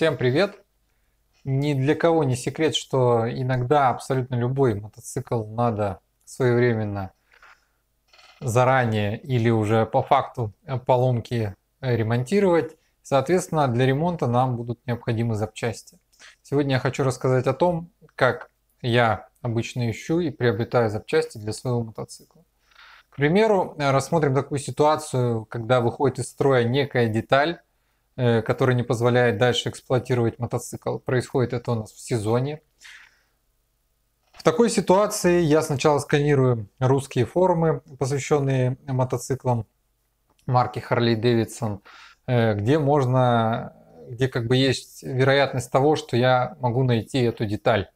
Всем привет! Ни для кого не секрет, что иногда абсолютно любой мотоцикл надо своевременно заранее или уже по факту э, поломки ремонтировать. Соответственно, для ремонта нам будут необходимы запчасти. Сегодня я хочу рассказать о том, как я обычно ищу и приобретаю запчасти для своего мотоцикла. К примеру, рассмотрим такую ситуацию, когда выходит из строя некая деталь, Э, который не позволяет дальше эксплуатировать мотоцикл. Происходит это у нас в сезоне. В такой ситуации я сначала сканирую русские форумы, посвященные мотоциклам марки Harley Davidson, э, где можно, где как бы есть вероятность того, что я могу найти эту деталь.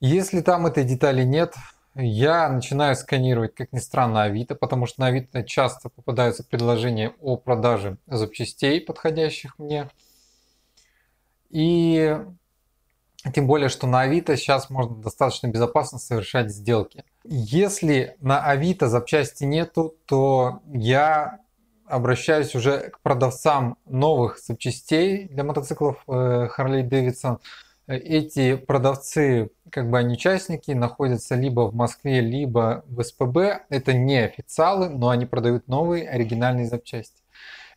Если там этой детали нет, я начинаю сканировать, как ни странно, Авито, потому что на Авито часто попадаются предложения о продаже запчастей, подходящих мне. И тем более, что на Авито сейчас можно достаточно безопасно совершать сделки. Если на Авито запчасти нету, то я обращаюсь уже к продавцам новых запчастей для мотоциклов э, Harley Davidson эти продавцы, как бы они участники, находятся либо в Москве, либо в СПБ. Это не официалы, но они продают новые оригинальные запчасти.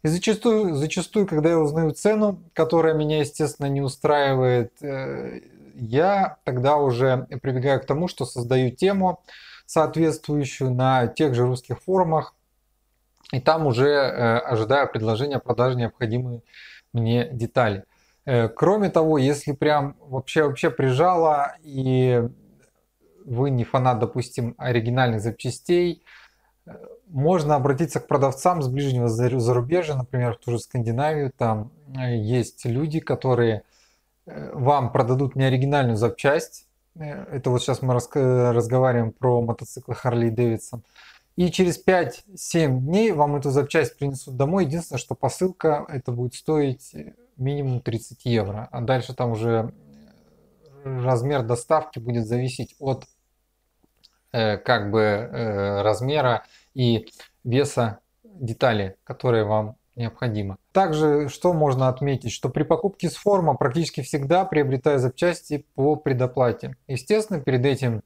И зачастую, зачастую, когда я узнаю цену, которая меня, естественно, не устраивает, э, я тогда уже прибегаю к тому, что создаю тему соответствующую на тех же русских форумах, и там уже э, ожидаю предложения продажи необходимые мне детали. Э, кроме того, если прям вообще вообще прижало и вы не фанат, допустим, оригинальных запчастей, э, можно обратиться к продавцам с ближнего зарубежья, например, в ту же Скандинавию. Там э, есть люди, которые вам продадут неоригинальную запчасть. Это вот сейчас мы разговариваем про мотоциклы Harley-Davidson, И через 5-7 дней вам эту запчасть принесут домой. Единственное, что посылка это будет стоить минимум 30 евро. А дальше там уже э, размер доставки будет зависеть от э, как бы э, размера и веса детали, которые вам необходимо. Также, что можно отметить, что при покупке с форума практически всегда приобретаю запчасти по предоплате. Естественно, перед этим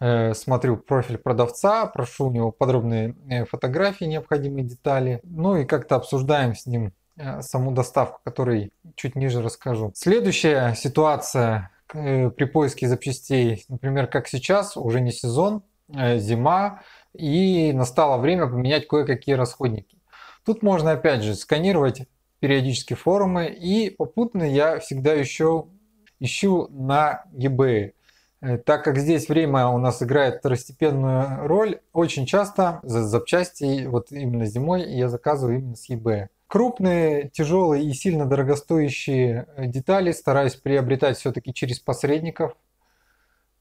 э, смотрю профиль продавца, прошу у него подробные э, фотографии, необходимые детали, ну и как-то обсуждаем с ним Э, саму доставку, которой чуть ниже расскажу. Следующая ситуация э, при поиске запчастей, например, как сейчас, уже не сезон, э, зима, и настало время поменять кое-какие расходники. Тут можно опять же сканировать периодически форумы и попутно я всегда еще ищу на eBay. Так как здесь время у нас играет второстепенную роль, очень часто за запчасти, вот именно зимой, я заказываю именно с eBay. Крупные, тяжелые и сильно дорогостоящие э, детали стараюсь приобретать все-таки через посредников.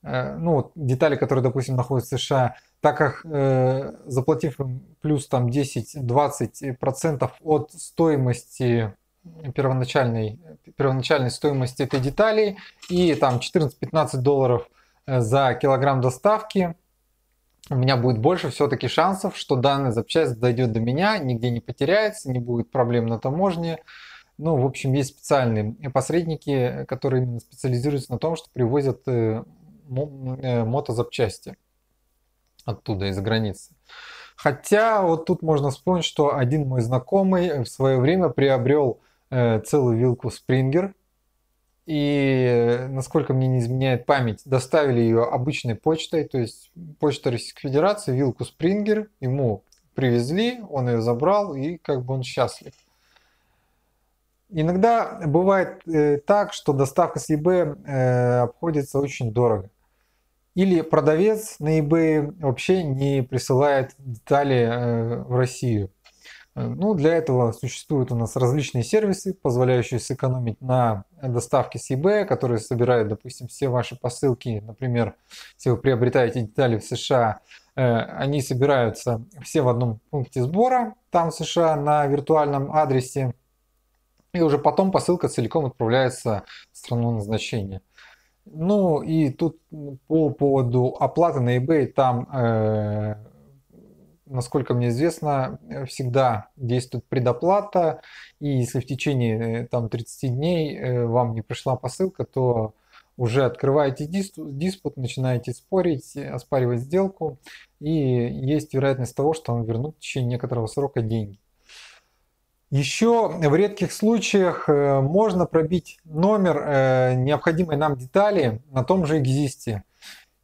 Э, ну, детали, которые, допустим, находятся в США, так как э, заплатив им плюс там 10-20% от стоимости э, первоначальной, первоначальной стоимости этой детали и там 14-15 долларов за килограмм доставки – у меня будет больше все-таки шансов, что данная запчасть дойдет до меня, нигде не потеряется, не будет проблем на таможне. Ну, в общем, есть специальные посредники, которые именно специализируются на том, что привозят э, э, мотозапчасти оттуда, из-за границы. Хотя вот тут можно вспомнить, что один мой знакомый в свое время приобрел э, целую вилку Springer – и, насколько мне не изменяет память, доставили ее обычной почтой, то есть почта Российской Федерации, вилку Спрингер, ему привезли, он ее забрал, и как бы он счастлив. Иногда бывает э, так, что доставка с eBay э, обходится очень дорого. Или продавец на eBay вообще не присылает детали э, в Россию. Э, ну, для этого существуют у нас различные сервисы, позволяющие сэкономить на доставке с eBay, которые собирают, допустим, все ваши посылки. Например, если вы приобретаете детали в США, э, они собираются все в одном пункте сбора, там в США, на виртуальном адресе. И уже потом посылка целиком отправляется в страну назначения. Ну и тут по поводу оплаты на eBay, там э, насколько мне известно, э, всегда действует предоплата, и если в течение э, там, 30 дней э, вам не пришла посылка, то уже открываете диспут, начинаете спорить, оспаривать сделку, и есть вероятность того, что вам вернут в течение некоторого срока деньги. Еще в редких случаях можно пробить номер необходимой нам детали на том же экзисте.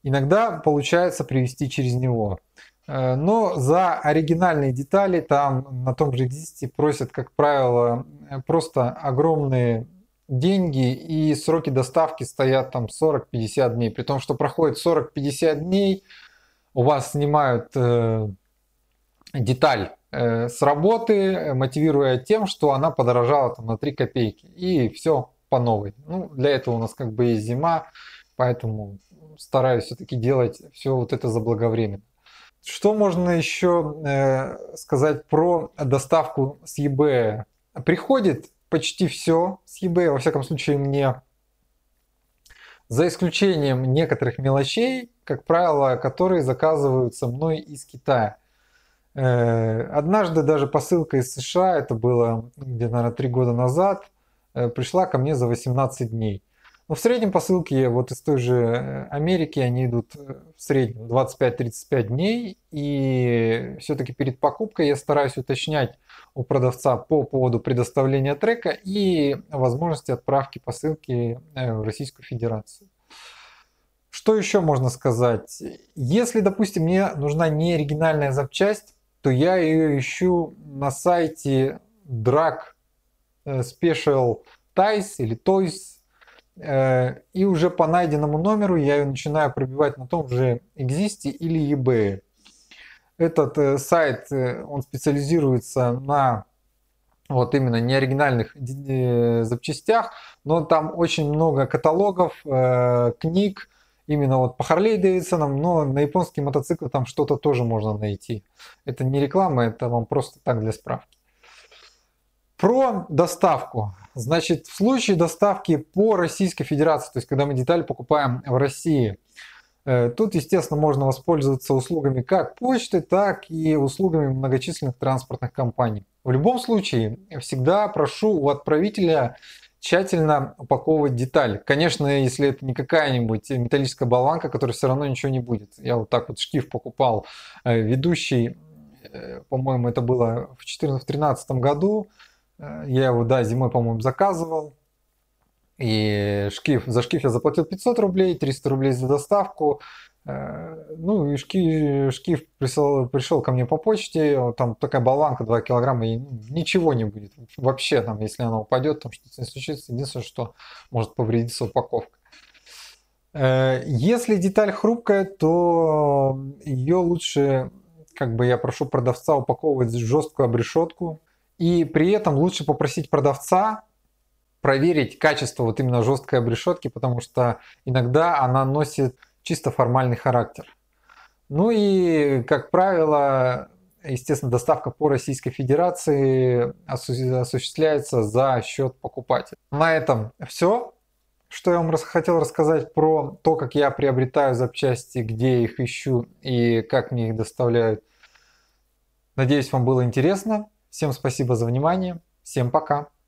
Иногда получается привести через него. Э, но за оригинальные детали там на том же Exist просят, как правило, э, просто огромные деньги и сроки доставки стоят там 40-50 дней. При том, что проходит 40-50 дней, у вас снимают э, деталь э, с работы, мотивируя тем, что она подорожала там на 3 копейки. И все по новой. Ну, для этого у нас как бы есть зима, поэтому стараюсь все-таки делать все вот это заблаговременно. Что можно еще э, сказать про доставку с eBay? Приходит почти все с eBay, во всяком случае мне, за исключением некоторых мелочей, как правило, которые заказываются мной из Китая. Э, однажды даже посылка из США, это было где-то, наверное, 3 года назад, э, пришла ко мне за 18 дней. Но ну, в среднем посылки вот из той же э, Америки, они идут э, в среднем 25-35 дней. И все-таки перед покупкой я стараюсь уточнять у продавца по поводу предоставления трека и возможности отправки посылки э, в Российскую Федерацию. Что еще можно сказать? Если, допустим, мне нужна не оригинальная запчасть, то я ее ищу на сайте Drag Special Ties или Toys Э, и уже по найденному номеру я ее начинаю пробивать на том же Exist или eBay. Этот э, сайт, э, он специализируется на вот именно неоригинальных запчастях, но там очень много каталогов, книг, именно вот по Харлей Дэвидсонам, но на японский мотоцикл там что-то тоже можно найти. Это не реклама, это вам просто так для справки. Про доставку. Значит, в случае доставки по Российской Федерации, то есть когда мы деталь покупаем в России, э, тут, естественно, можно воспользоваться услугами как почты, так и услугами многочисленных транспортных компаний. В любом случае, всегда прошу у отправителя тщательно упаковывать деталь. Конечно, если это не какая-нибудь металлическая болванка, которая все равно ничего не будет. Я вот так вот шкив покупал э, ведущий, э, по-моему, это было в 2014-2013 году. Я его, да, зимой, по-моему, заказывал. И шкив, за шкив я заплатил 500 рублей, 300 рублей за доставку. Э, ну и шкив, шкив пришел, пришел ко мне по почте, там такая баланка 2 килограмма, и ничего не будет вообще, там, если она упадет, там что-то не случится, единственное, что может повредиться упаковка. Э, если деталь хрупкая, то ее лучше, как бы я прошу продавца упаковывать жесткую обрешетку, и при этом лучше попросить продавца проверить качество вот именно жесткой обрешетки, потому что иногда она носит чисто формальный характер. Ну и, как правило, естественно, доставка по Российской Федерации осу- осуществляется за счет покупателя. На этом все, что я вам рас- хотел рассказать про то, как я приобретаю запчасти, где их ищу и как мне их доставляют. Надеюсь, вам было интересно. Всем спасибо за внимание. Всем пока.